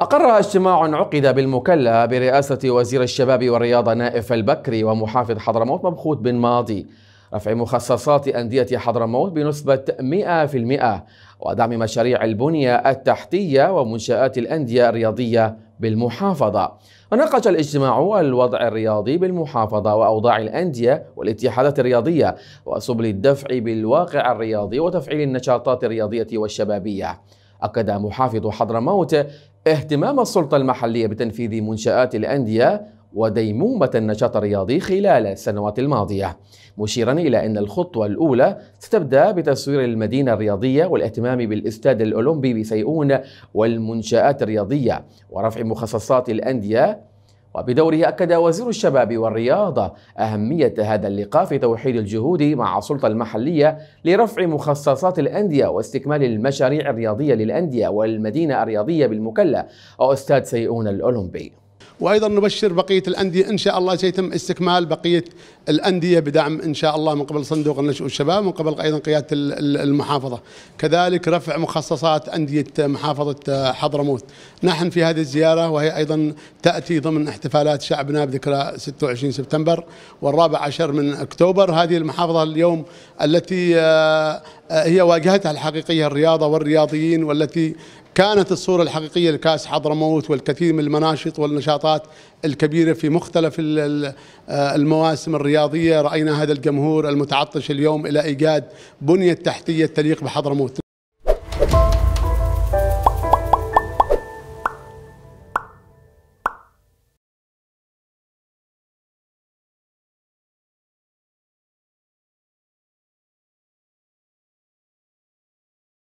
أقر اجتماع عقد بالمكلا برئاسة وزير الشباب والرياضة نائف البكري ومحافظ حضرموت مبخوت بن ماضي رفع مخصصات أندية حضرموت بنسبة 100% ودعم مشاريع البنية التحتية ومنشآت الأندية الرياضية بالمحافظة وناقش الاجتماع الوضع الرياضي بالمحافظة وأوضاع الأندية والاتحادات الرياضية وسبل الدفع بالواقع الرياضي وتفعيل النشاطات الرياضية والشبابية أكد محافظ حضرموت اهتمام السلطة المحلية بتنفيذ منشآت الأندية وديمومة النشاط الرياضي خلال السنوات الماضية مشيرا إلى أن الخطوة الأولى ستبدأ بتصوير المدينة الرياضية والاهتمام بالاستاد الأولمبي بسيئون والمنشآت الرياضية ورفع مخصصات الأندية وبدوره أكد وزير الشباب والرياضة أهمية هذا اللقاء في توحيد الجهود مع السلطة المحلية لرفع مخصصات الأندية واستكمال المشاريع الرياضية للأندية والمدينة الرياضية بالمكلا وأستاذ سيئون الأولمبي وايضا نبشر بقيه الانديه ان شاء الله سيتم استكمال بقيه الانديه بدعم ان شاء الله من قبل صندوق النشء والشباب ومن قبل ايضا قياده المحافظه كذلك رفع مخصصات انديه محافظه آه، حضرموت نحن في هذه الزياره وهي ايضا تاتي ضمن احتفالات شعبنا بذكرى 26 سبتمبر والرابع عشر من اكتوبر هذه المحافظه اليوم التي آه، آه، هي واجهتها الحقيقيه الرياضه والرياضيين والتي كانت الصورة الحقيقية لكاس حضرموت والكثير من المناشط والنشاطات الكبيرة في مختلف آه، المواسم الرياضية رأينا هذا الجمهور المتعطش اليوم إلى إيجاد بنية تحتية تليق بحضرموت